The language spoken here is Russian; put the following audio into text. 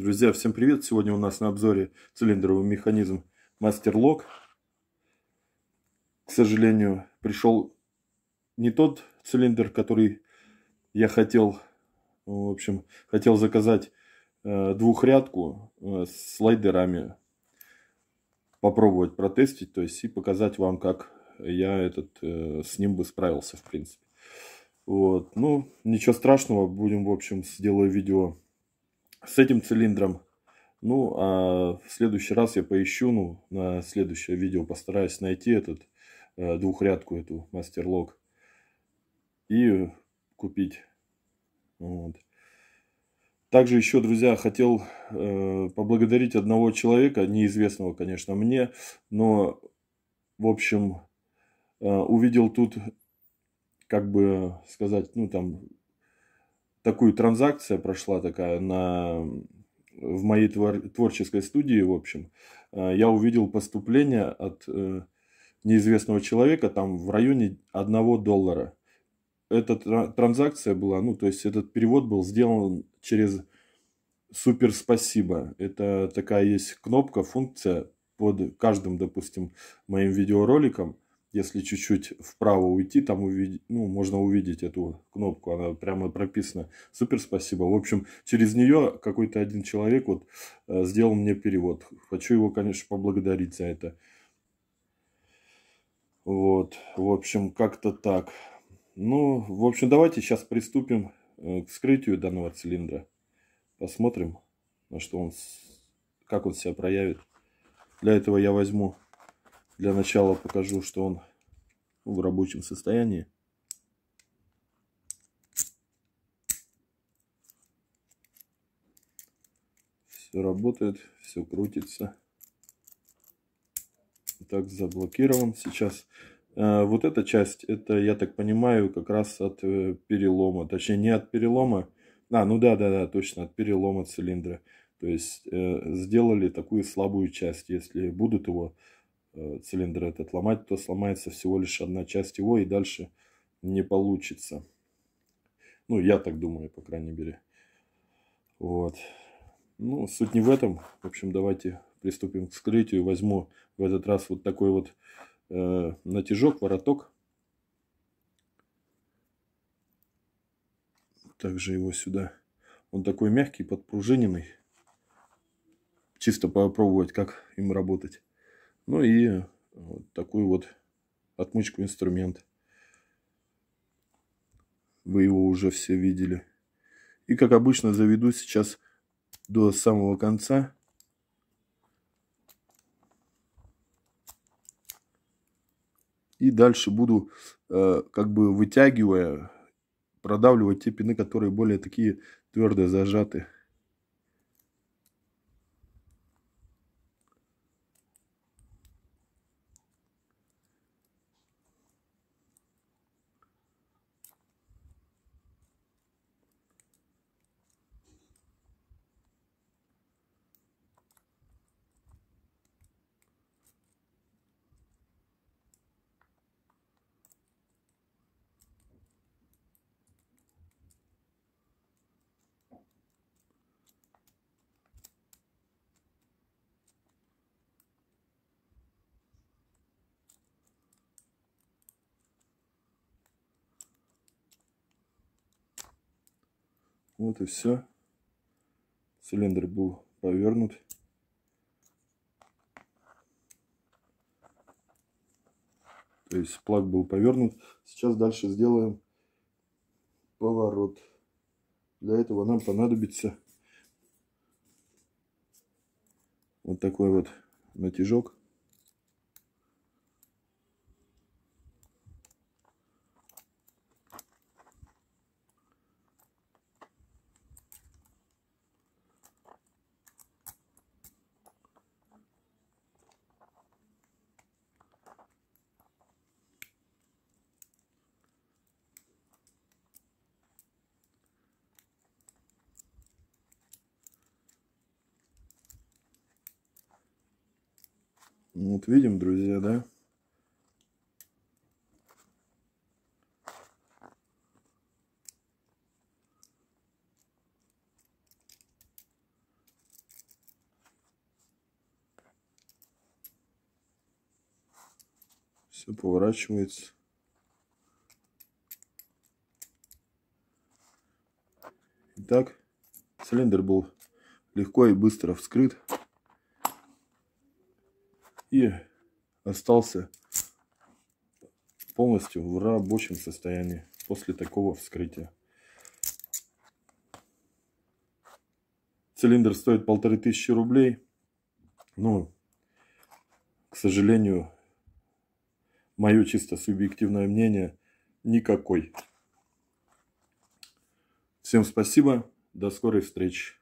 Друзья, всем привет! Сегодня у нас на обзоре цилиндровый механизм Master Lock. К сожалению, пришел не тот цилиндр, который я хотел. Ну, в общем, хотел заказать э, двухрядку э, с слайдерами. Попробовать протестить, то есть и показать вам, как я этот э, с ним бы справился, в принципе. Вот, ну, ничего страшного, будем, в общем, сделаю видео с этим цилиндром. Ну, а в следующий раз я поищу, ну, на следующее видео постараюсь найти этот э, двухрядку, эту мастерлок. И купить. Вот. Также еще, друзья, хотел э, поблагодарить одного человека, неизвестного, конечно, мне, но, в общем, э, увидел тут, как бы сказать, ну, там, такую транзакция прошла такая на в моей твор, творческой студии, в общем, э, я увидел поступление от э, неизвестного человека там в районе 1 доллара. Эта транзакция была, ну, то есть этот перевод был сделан через супер спасибо. Это такая есть кнопка, функция под каждым, допустим, моим видеороликом – если чуть-чуть вправо уйти, там увид... ну, можно увидеть эту кнопку, она прямо прописана. Супер, спасибо. В общем, через нее какой-то один человек вот э, сделал мне перевод. Хочу его, конечно, поблагодарить за это. Вот, в общем, как-то так. Ну, в общем, давайте сейчас приступим э, к вскрытию данного цилиндра. Посмотрим, на что он, как он себя проявит. Для этого я возьму для начала покажу, что он в рабочем состоянии. Все работает, все крутится. Так, заблокирован. Сейчас э, вот эта часть, это, я так понимаю, как раз от э, перелома. Точнее, не от перелома. А, ну да, да, да, точно, от перелома цилиндра. То есть э, сделали такую слабую часть. Если будут его Э, цилиндр этот ломать, то сломается всего лишь одна часть его и дальше не получится. Ну, я так думаю, по крайней мере. Вот. Ну, суть не в этом. В общем, давайте приступим к вскрытию. Возьму в этот раз вот такой вот э, натяжок, вороток. Также его сюда. Он такой мягкий, подпружиненный. Чисто попробовать, как им работать. Ну и э, вот такую вот отмычку инструмент. Вы его уже все видели. И как обычно заведу сейчас до самого конца. И дальше буду э, как бы вытягивая, продавливать те пины, которые более такие твердые зажаты. Вот и все. Цилиндр был повернут. То есть плаг был повернут. Сейчас дальше сделаем поворот. Для этого нам понадобится вот такой вот натяжок. Ну, вот видим, друзья, да? Все поворачивается. Итак, цилиндр был легко и быстро вскрыт и остался полностью в рабочем состоянии после такого вскрытия. Цилиндр стоит полторы тысячи рублей. Ну, к сожалению, мое чисто субъективное мнение никакой. Всем спасибо. До скорой встречи.